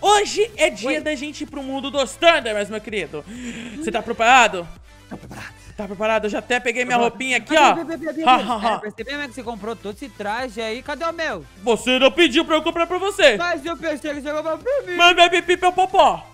hoje é dia Oi. da gente ir pro mundo dos Thunders, meu querido. Você tá preparado? Tô preparado. Tá preparado? Eu já até peguei minha roupinha aqui, ó. é que você comprou todo esse traje aí. Cadê o meu? Você não pediu pra eu comprar pra você. Mas eu pensei que você comprou pra mim. Mas meu pipi é o popó.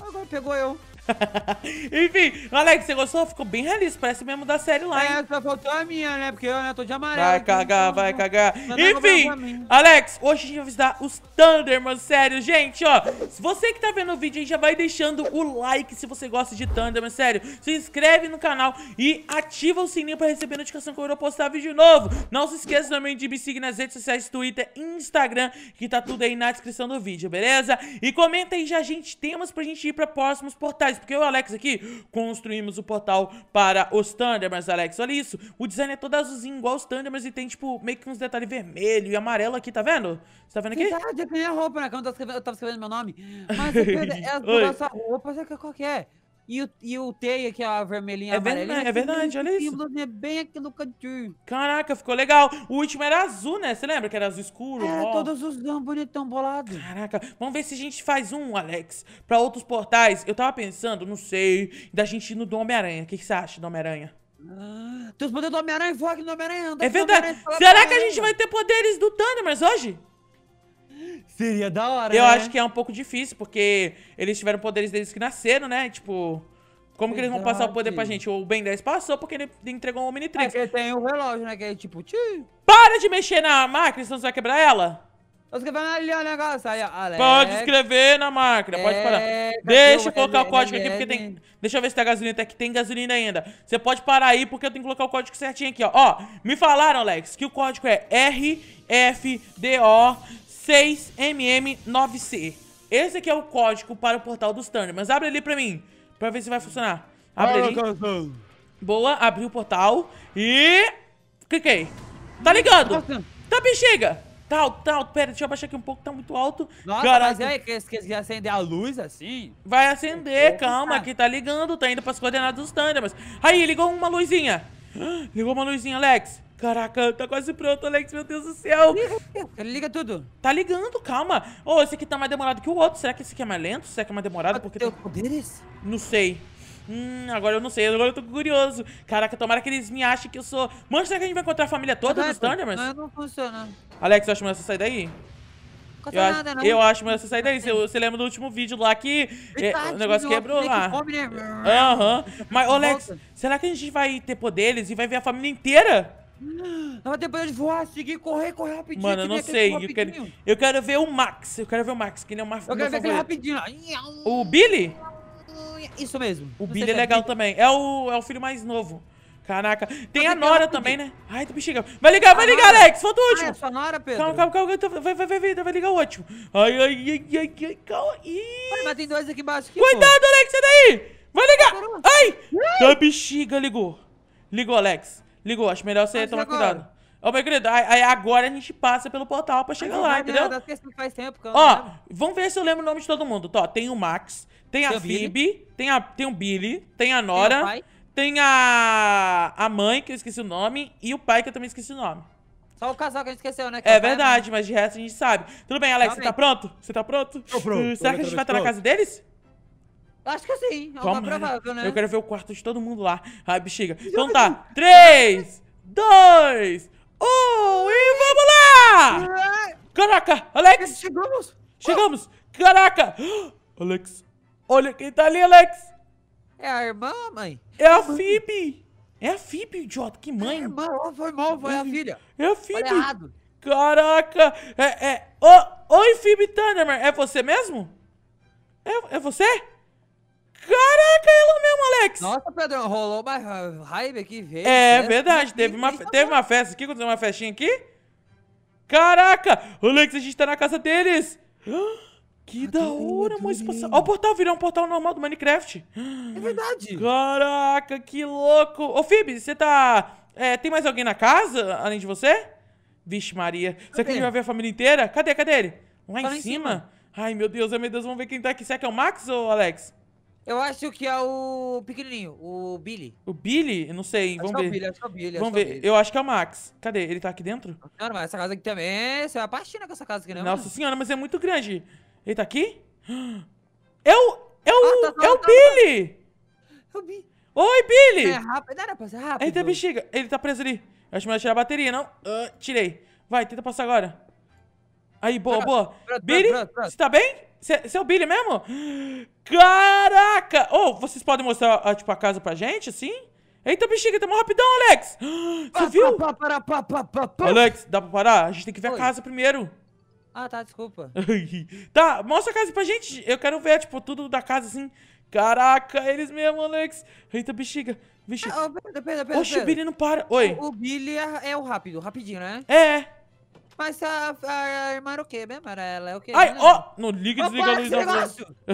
Agora pegou eu. Enfim, Alex, você gostou? Ficou bem realista, parece mesmo da série lá. É, hein? só faltou a minha, né? Porque eu né, tô de amarelo. Vai então cagar, vai cagar. Não, Enfim, Alex, hoje a gente vai visitar os Thunder, mano. Sério, gente, ó. Se você que tá vendo o vídeo aí, já vai deixando o like se você gosta de Thunder, mano. Sério, se inscreve no canal e ativa o sininho pra receber notificação quando eu postar vídeo novo. Não se esqueça também de me seguir nas redes sociais, Twitter Instagram, que tá tudo aí na descrição do vídeo, beleza? E comenta aí já, gente, temas pra gente ir pra próximos portais porque eu e o Alex aqui construímos o portal para os Thundermans, Alex. Olha isso, o design é todo azulzinho, igual os Thundermans, e tem, tipo, meio que uns detalhes vermelho e amarelo aqui, tá vendo? Você tá vendo aqui? Verdade, tá, eu ganhei a roupa, né? Quando eu tava escrevendo, eu tava escrevendo meu nome. Mas eu, é a nossa roupa, qual que é. E o, e o teia, que é a vermelhinha é amarela. Assim, é verdade, olha isso. É bem aqui no cantinho. Caraca, ficou legal. O último era azul, né? Você lembra que era azul escuro? É, ó. todos os tão bonitão bolado. Caraca, vamos ver se a gente faz um, Alex, pra outros portais. Eu tava pensando, não sei, da gente ir no do Homem-Aranha. O que, que você acha do Homem-Aranha? Ah, teus poderes do Homem-Aranha, voa aqui no Homem-Aranha. É verdade. Homem Será que a gente vai ter poderes do Thundermans hoje? Seria da hora, Eu né? acho que é um pouco difícil, porque eles tiveram poderes deles que nasceram, né? Tipo, como Verdade. que eles vão passar o poder pra gente? O Ben 10 passou porque ele entregou o Omnitrix. É ele tem o um relógio, né? Que é tipo... Tchim. Para de mexer na máquina, senão você vai quebrar ela. Tô escrevendo ali o negócio. Aí, Alex. Pode escrever na máquina, pode parar. É, Deixa eu colocar o código aqui, porque tem... Deixa eu ver se tem gasolina. Tá até que tem gasolina ainda. Você pode parar aí, porque eu tenho que colocar o código certinho aqui, ó. Ó, me falaram, Alex, que o código é RFDO... 6MM9C. Esse aqui é o código para o portal dos Thundermans. Abre ali pra mim, pra ver se vai funcionar. Abre ah, ali. Coração. Boa, abriu o portal e... Cliquei. Tá ligando. Tá bexiga. Tal, tá tal, tá pera, deixa eu abaixar aqui um pouco, tá muito alto. Nossa, Caraca. mas é que se acender a luz assim... Vai acender, calma, que tá ligando, tá indo pras coordenadas dos Thundermans. Aí, ligou uma luzinha. Ligou uma luzinha, Alex. Caraca, tá quase pronto, Alex, meu Deus do céu. Ele liga tudo. Tá ligando, calma. Ô, oh, esse aqui tá mais demorado que o outro. Será que esse aqui é mais lento? Será que é mais demorado? Porque tem... poderes? É não sei. Hum, agora eu não sei, agora eu tô curioso. Caraca, tomara que eles me achem que eu sou... Mano, será que a gente vai encontrar a família toda dos Thundermans? Não, não funciona. Alex, eu acho melhor você sair daí eu nada, acho, não. Eu acho melhor você sair daí. Você, tá você lembra do último vídeo lá que é, o negócio quebrou lá. Né? Aham. Né? Uhum. Mas, Alex, será que a gente vai ter poderes e vai ver a família inteira? Ela tem poder de voar, seguir, correr, correr rapidinho. Mano, eu não sei. Eu quero, eu quero ver o Max. Eu quero ver o Max, que nem é o Max. Eu quero ver aquele rapidinho. O Billy? Isso mesmo. O não Billy é, é legal é. também. É o, é o filho mais novo. Caraca. Tem a é Nora também, né? Ai, tô tá bexiga. Vai ligar, vai ligar, Alex. Falta o ah, é último. é sua Nora, Pedro? Calma, calma, calma. Vai, vai, vai, vai, vai ligar o último. Ai, ai, ai, ai, ai. Calma. Ih. Mas tem dois aqui embaixo. Aqui, Cuidado, Alex. Sai daí. Vai ligar. Ai. Da bexiga ligou. Ligou, Alex. Ligou. Acho melhor você tomar cuidado. Ó, oh, meu querido, aí agora a gente passa pelo portal pra chegar lá, entendeu? Merda, faz tempo que eu Ó, lembro. vamos ver se eu lembro o nome de todo mundo. Tó, tem o Max, tem, tem a Vibe, tem, a, tem o Billy, tem a Nora, tem o tem a, a mãe, que eu esqueci o nome, e o pai, que eu também esqueci o nome. Só o casal que a gente esqueceu, né? Que É verdade, mas de resto a gente sabe. Tudo bem, Alex, você tá pronto? Você tá pronto? Tô pronto, Será tô que a gente vai estar tá na casa deles? Acho que sim. É uma provável, né? Eu quero ver o quarto de todo mundo lá. Ai, bexiga. Então tá. 3, 2, 1 e vamos lá! É. Caraca, Alex! Chegamos! Chegamos! Caraca! Alex! Olha quem tá ali, Alex! É a irmã, mãe? É a Phoebe! É a Phoebe, idiota, que mãe! É a irmã, foi mal, foi é a filha. É a Phoebe! Foi errado. Caraca! É, é... Oh, oi, Phoebe Thunderman, é você mesmo? É, é você? Caraca, ela mesmo, Alex! Nossa, Pedrão, rolou uma raiva aqui, velho. É, é verdade, teve uma, teve uma festa aqui, aconteceu uma festinha aqui. Caraca! Alex, a gente tá na casa deles! Que ah, da hora, mano. Ó, o portal virou um portal normal do Minecraft. É verdade. Caraca, que louco. Ô, Phoebe, você tá. É, tem mais alguém na casa além de você? Vixe, Maria. Será que a gente vai ver a família inteira? Cadê, cadê ele? Lá, tá em, lá cima? em, cima? Ai, meu Deus, ai, meu Deus, vamos ver quem tá aqui. Será que é o Max ou o Alex? Eu acho que é o pequenininho, o Billy. O Billy? Eu não sei, vamos é ver. É Billy, acho que é o Billy, vamos é ver. Eu acho que é o Max. Cadê? Ele tá aqui dentro? Não, mas essa casa aqui também, você vai é apaixonar com essa casa aqui, não? Nossa senhora, mas é muito grande. Ele tá aqui? É o... É o... Ah, tá, tá, é o tá, tá. Billy! É Oi, Billy! É rápido, era pra ser rápido. Ele tá bexiga. Ele tá preso ali. Eu acho melhor tirar a bateria, não? Uh, tirei. Vai, tenta passar agora. Aí, boa, pronto, boa. Pronto, Billy, você tá bem? Você é o Billy mesmo? Caraca! Ou oh, vocês podem mostrar, a, ah, tipo, a casa pra gente, assim? Eita, bexiga, tá mais rapidão, Alex! Você viu? Alex, dá pra parar? A gente tem que ver Oi. a casa primeiro. Ah, tá, desculpa. tá, mostra a casa pra gente. Eu quero ver, tipo, tudo da casa assim. Caraca, eles mesmo, Alex. Eita, bexiga. Vixe. Ah, pera, pera, pera, Oxe, o Billy não para. Oi. O, o Billy é, é, o rápido, rapidinho, né? É. Mas a, a, a irmã era o quê mesmo? Ela é o quê? Ai, ó. Oh, não liga e desliga a luz da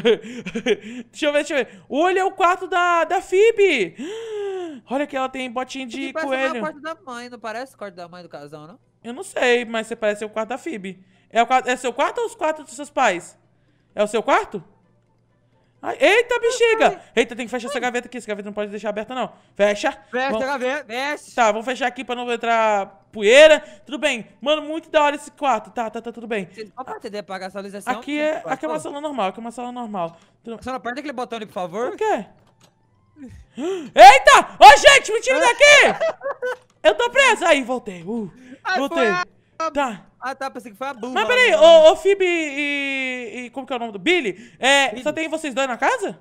Deixa eu ver, deixa eu ver. O olho é o quarto da, da Phoebe. Olha que ela tem botinha de parece coelho. Parece o quarto da mãe, não parece o quarto da mãe do casal, não? Eu não sei, mas você parece o quarto da Phoebe. É, o, é seu quarto ou os quartos dos seus pais? É o seu quarto? Ai, eita, bexiga! Eita, tem que fechar essa gaveta aqui. Essa gaveta não pode deixar aberta, não. Fecha. Fecha vamos... a gaveta, fecha. Tá, vamos fechar aqui pra não entrar poeira. Tudo bem. Mano, muito da hora esse quarto. Tá, tá, tá, tudo bem. Você pode atender né, ah, apagar essa luz assim? Aqui é, aqui é uma sala normal, aqui é uma sala normal. Tudo... Só não aperta aquele botão ali, por favor. O quê? Eita! Ô, gente, me tira daqui! Eu tô preso! Aí, voltei. Uh, voltei. Tá. Ah, tá, pensei que foi a Blue. Mas peraí, né? ô, ô Phoebe e, e, Como que é o nome do Billy? É, Billy. só tem vocês dois na casa?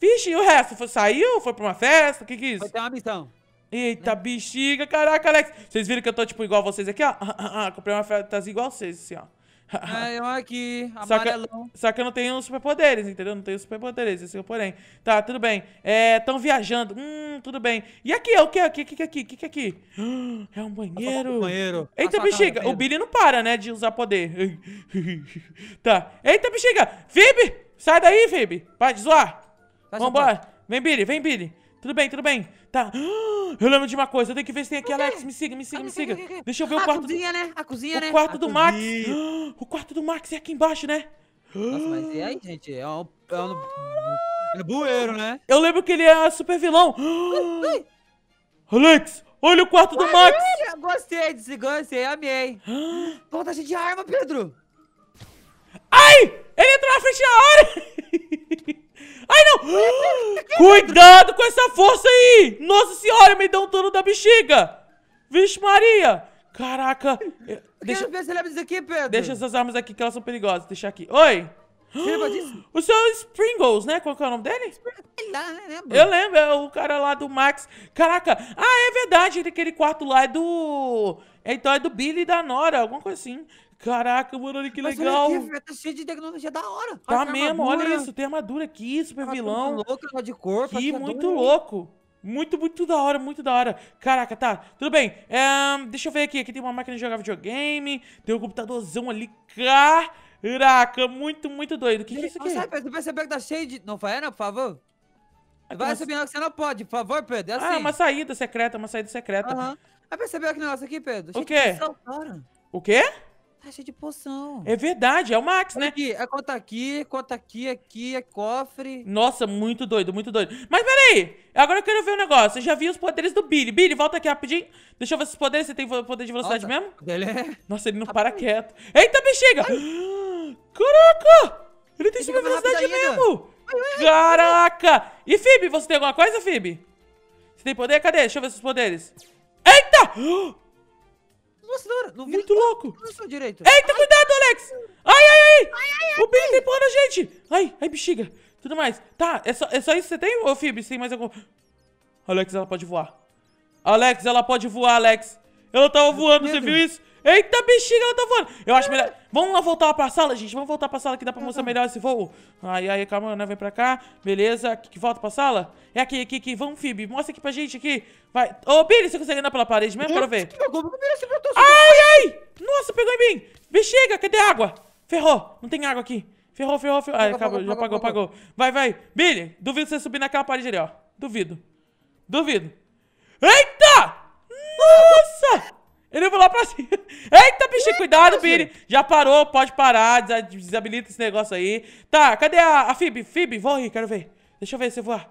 Vixe, e o resto? Foi, saiu? Foi pra uma festa? O que que é isso? Foi ter uma missão. Eita, né? bexiga, caraca, Alex. Vocês viram que eu tô, tipo, igual vocês aqui, ó? Ah, ah, ah, comprei uma festa assim, igual vocês, assim, ó. Ah, eu aqui, amarelão. Só que, só que eu não tenho superpoderes, entendeu? Não tenho superpoderes, esse é o porém. Tá, tudo bem. Estão é, tão viajando. Hum, tudo bem. E aqui, é o que O que é aqui? O que é aqui? É um banheiro. Um banheiro. Eita, bexiga. O Billy não para, né, de usar poder. tá. Eita, bexiga. Phoebe, sai daí, Phoebe. Para de zoar. Tá Vambora. Vem, Billy, vem, Billy. Tudo bem, tudo bem. Tá. Eu lembro de uma coisa, eu tenho que ver se tem aqui, Alex. Me siga, me siga, ah, me siga. Deixa eu ver o quarto. A cozinha, do... né? A cozinha, o né? O quarto a do cozinha. Max. O quarto do Max é aqui embaixo, né? Nossa, mas e aí, gente? É um. É um... É bueiro, né? Eu lembro que ele é super vilão. Alex, olha o quarto do Max. Gostei desse, gostei, amei. Volta a de arma, Pedro. Ai, ele entrou na frente da hora. Ai, não! Cuidado com essa força aí! Nossa senhora, me deu um tono da bexiga! Vixe Maria! Caraca! deixa... Quero ver se leva aqui, Pedro. Deixa essas armas aqui, que elas são perigosas. Deixa aqui. Oi! O seu Springles, né? Qual que é o nome dele? Né? Eu lembro, é o cara lá do Max. Caraca, ah, é verdade, é aquele quarto lá é do... É, então é do Billy e da Nora, alguma coisa assim. Caraca, mano, olha que Mas legal. Olha aqui, tá cheio de tecnologia da hora. Tá olha mesmo, olha isso. Tem armadura aqui, super vilão. Muito louco, de corpo. Que é muito louco. Muito, muito da hora, muito da hora. Caraca, tá. Tudo bem. É, deixa eu ver aqui. Aqui tem uma máquina de jogar videogame. Tem um computadorzão ali. Caraca, muito, muito doido. O que, que é isso aqui? você perceber que tá cheio de... Não foi, não, por favor? Vai subir não, que você não pode, por favor, Pedro. É, ah, é assim. Ah, uma saída secreta, uma saída secreta. Aham. Uhum. Vai perceber que negócio aqui, Pedro? o quê? O quê? de poção. É verdade, é o Max, né? Aqui, é conta aqui, conta aqui, aqui, é cofre. Nossa, muito doido, muito doido. Mas peraí, agora eu quero ver um negócio. Eu já vi os poderes do Billy. Billy, volta aqui rapidinho. Deixa eu ver esses poderes. Você tem poder de velocidade Nossa, mesmo? Ele é... Nossa, ele não tá para quieto. Eita, bexiga! Ai. Caraca! Ele tem super velocidade mesmo! Caraca! E Fib, você tem alguma coisa, Fib? Você tem poder? Cadê? Deixa eu ver seus poderes. Eita! Nossa, da hora. Não Muito louco. Não direito. Eita, ai, cuidado, Alex. Ai, ai, ai. ai, ai o Billy tem pôr na gente. Ai, ai, bexiga. Tudo mais. Tá, é só, é só isso que você tem, ô Fib? Sem mais algum... Alex, ela pode voar. Alex, ela pode voar, Alex. Ela tava voando, você viu isso? Eita bexiga, ela tá voando. Eu acho melhor... Vamos lá voltar pra sala, gente. Vamos voltar pra sala que dá pra mostrar uhum. melhor esse voo. Aí, aí, calma, né? Vem pra cá. Beleza. Aqui, que volta pra sala? É aqui, aqui, aqui. Vamos, Phoebe. Mostra aqui pra gente, aqui. Vai. Ô, Billy, você consegue andar pela parede mesmo? Quero ver. Ai, ai. Nossa, pegou em mim. Bexiga, cadê água? Ferrou. Não tem água aqui. Ferrou, ferrou, ferrou. Ai, acabou. Já apagou, apagou. Vai, vai. Billy, duvido você subir naquela parede ali, ó. Duvido. Duvido. Eita! Nossa! Ele vai lá pra cima. Eita, bichinho, cuidado, Billy. Já parou, pode parar, desabilita esse negócio aí. Tá, cadê a, a Fib? Fib, voa aí, quero ver. Deixa eu ver se eu voar.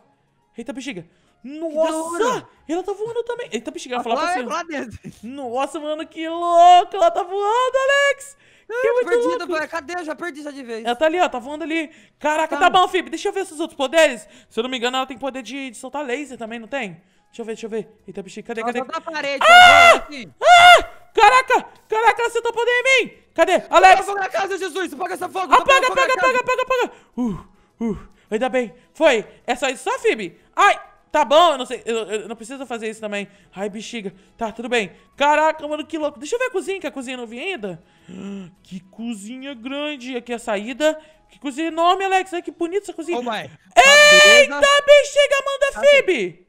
Eita, bexiga. Nossa! Ela tá voando também. Eita, bexiga, ela foi você. pra cima. É lá dentro. Nossa, mano, que louco! Ela tá voando, Alex! Que é muito Perdida, louco. Cadê? Eu já perdi essa de vez. Ela tá ali, ó. Tá voando ali. Caraca, tá, tá bom, Fib. Deixa eu ver esses outros poderes. Se eu não me engano, ela tem poder de, de soltar laser também, não tem? Deixa eu ver, deixa eu ver. Eita, bichinho, cadê, cadê? na parede, ah! Ah! Caraca! Caraca, ela tá poder em mim! Cadê? Alex! Apaga na casa, Jesus! Apaga essa fogo! Apaga, apaga, apaga, apaga, apaga! Uh, uh, ainda bem. Foi. É só isso, só, Phoebe. Ai, tá bom, eu não sei. Eu, eu não preciso fazer isso também. Ai, bexiga. Tá, tudo bem. Caraca, mano, que louco. Deixa eu ver a cozinha, que a cozinha não vi ainda. Que cozinha grande. Aqui é a saída. Que cozinha enorme, Alex. Ai, que bonita essa cozinha. Oh, Eita, tá bexiga, manda, tá Phoebe!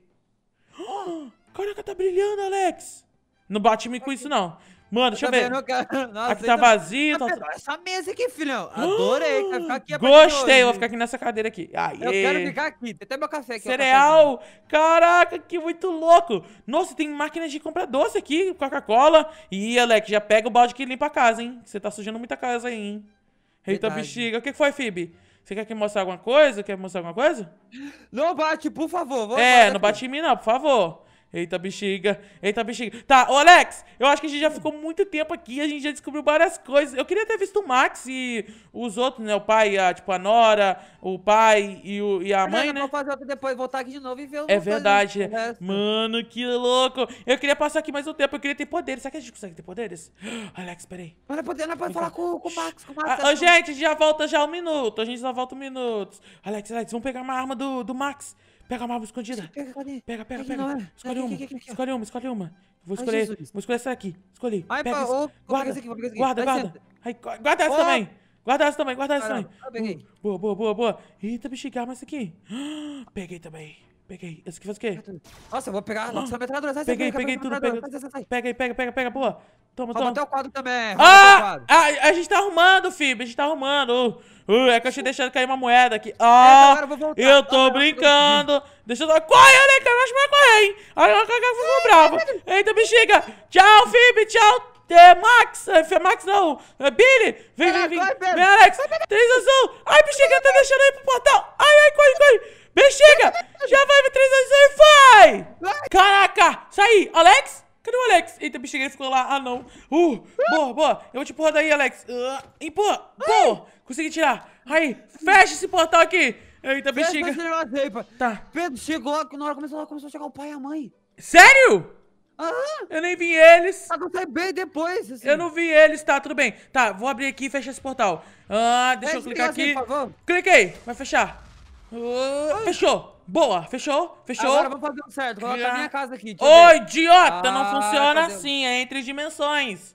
caraca, tá brilhando, Alex. Não bate me com isso, não. Mano, deixa eu ver. aqui tá então vazio. Então tá... Essa mesa aqui, filhão. Adorei. ficar aqui Gostei, vou ficar aqui nessa cadeira aqui. Aê. Eu quero ficar aqui. Tem até meu café aqui. Cereal. Caraca, que muito louco. Nossa, tem máquinas de comprar doce aqui, Coca-Cola. E, Alex, já pega o balde que limpa a casa, hein? Você tá sujando muita casa aí, hein? Eita, bexiga. O que foi, Fib? Você quer que mostrar alguma coisa? Quer mostrar alguma coisa? Não bate, por favor. é, não aqui. bate em mim, não, por favor. Eita bexiga, eita bexiga. Tá, ô Alex, eu acho que a gente já ficou muito tempo aqui, a gente já descobriu várias coisas. Eu queria ter visto o Max e os outros, né? O pai, a, tipo, a Nora, o pai e, o, e a mãe, né? Vou fazer outro depois, voltar aqui de novo e ver o É verdade. Né? Mano, que louco. Eu queria passar aqui mais um tempo, eu queria ter poderes. Será que a gente consegue ter poderes? Alex, peraí. não é poder, não é falar com, com, o Max, com o Max. Ah, é gente, a gente já volta já um minuto, a gente já volta um minuto. Alex, Alex, vamos pegar uma arma do, do Max. Pega a Marvel escondida. Pega, pega, pega. pega. Escolhe uma. Escolhe uma, escolhe uma. vou escolher, vou escolher essa aqui. Escolhi. Ai, pega, pá, guarda, guarda, guarda. Ai, guarda essa também. Guarda essa também, guarda essa também. Boa, boa, boa, boa. Eita, bexiga, essa aqui. Peguei também. Peguei. Esse aqui faz o quê? Nossa, eu vou pegar. Nossa, metralhadora. Sai, peguei, sai, peguei tudo. Pega, pega, pega, pega, pega, boa. Toma, toma. até o quadro também. Ah, a, a gente tá arrumando, Fib. A gente tá arrumando. Uh, uh é que eu achei deixando cair uma moeda aqui. É, ah, então eu tô brincando. Deixa eu... Corre, Alex, Eu acho que vai correr, hein? Olha o cara, ficou bravo. Eita, bexiga. Tchau, Fib. Tchau. É Max, é Max não, é Billy, vem, vem, vem, vem, Alex, 3 azul, ai, bexiga, tá deixando aí pro portal, ai, ai, corre, corre, Bexiga! Já vai pra 300 e vai! Caraca! Sai! Alex? Cadê o Alex? Eita, bexiga, ele ficou lá. Ah, não. Uh, boa, boa. Eu vou te empurrar daí, Alex. Uh, empurra. Boa. Consegui tirar. Aí, fecha esse portal aqui. Eita, bexiga. tá. Pedro chegou lá, na hora começou, começou a chegar o pai e a mãe. Sério? Aham. Eu nem vi eles. Ah, você bem depois. Assim. Eu não vi eles, tá, tudo bem. Tá, vou abrir aqui e fechar esse portal. Ah, deixa é, eu clicar aqui. Assim, Cliquei, vai fechar fechou. Boa, fechou, fechou. Agora vou fazer o certo, vou colocar a minha casa aqui. Ô, idiota, ah, não funciona cadê? assim, é entre dimensões.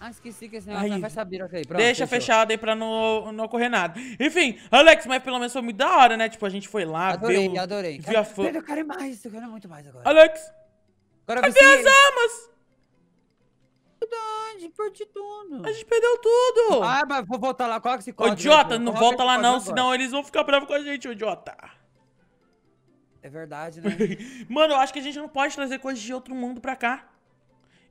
Ah, esqueci que esse negócio aí. vai saber ok. Pronto, Deixa fechou. fechado aí pra não, não ocorrer nada. Enfim, Alex, mas pelo menos foi muito da hora, né? Tipo, a gente foi lá, adorei, viu... Adorei, adorei. Eu quero mais, eu quero muito mais agora. Alex, agora eu vi as armas perdi tudo. A gente perdeu tudo! Ah, mas vou voltar lá, coloca esse idiota, não volta lá não, senão eles vão ficar bravos com a gente, idiota. É verdade, né? Mano, eu acho que a gente não pode trazer coisas de outro mundo pra cá.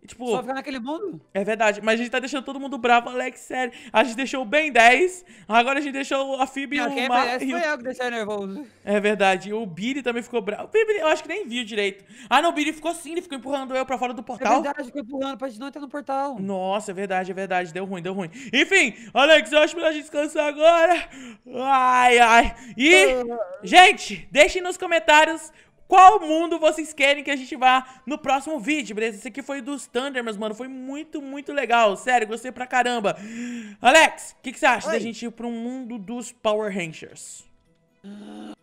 Tipo, Só ficar naquele mundo? É verdade, mas a gente tá deixando todo mundo bravo, Alex, sério. A gente deixou o Ben 10, agora a gente deixou a Phoebe e o é Mar... E o... Foi eu que deixei nervoso. É verdade, e o Billy também ficou bravo. O Billy, eu acho que nem viu direito. Ah, não, o Billy ficou sim, ele ficou empurrando eu pra fora do é portal. É verdade, ficou empurrando pra gente não entrar no portal. Nossa, é verdade, é verdade, deu ruim, deu ruim. Enfim, Alex, eu acho melhor a gente descansar agora. Ai, ai. E, ah. gente, deixem nos comentários qual mundo vocês querem que a gente vá no próximo vídeo, beleza? Esse aqui foi dos Thunder, mas, mano, foi muito, muito legal. Sério, gostei pra caramba. Alex, o que, que, você acha Oi. da gente ir pra um mundo dos Power Rangers? Ah.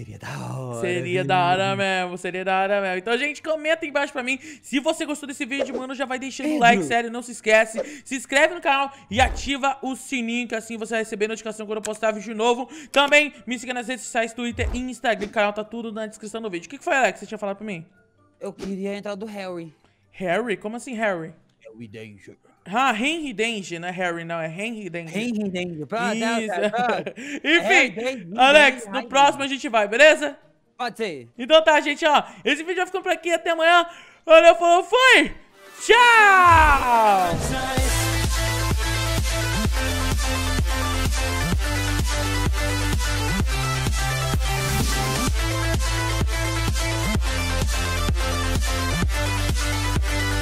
Seria da hora. Seria da hora mesmo, seria da hora mesmo. Então, gente, comenta aí embaixo pra mim. Se você gostou desse vídeo, mano, já vai deixando o like, sério, não se esquece. Se inscreve no canal e ativa o sininho, que assim você vai receber notificação quando eu postar vídeo novo. Também me siga nas redes sociais, Twitter e Instagram. O canal tá tudo na descrição do vídeo. O que, que foi, Alex, que você tinha falado pra mim? Eu queria entrar do Harry. Harry? Como assim, Harry? Harry é Danger. Ah, Henry Denge, não é Harry, não, é Henry Denge. Henry Denge, pronto. Tá, tá. Enfim, Alex, no próximo a gente vai, beleza? Pode ser. Então tá, gente, ó. Esse vídeo vai ficando por aqui, até amanhã. Valeu, falou, foi! Tchau! We'll be right back.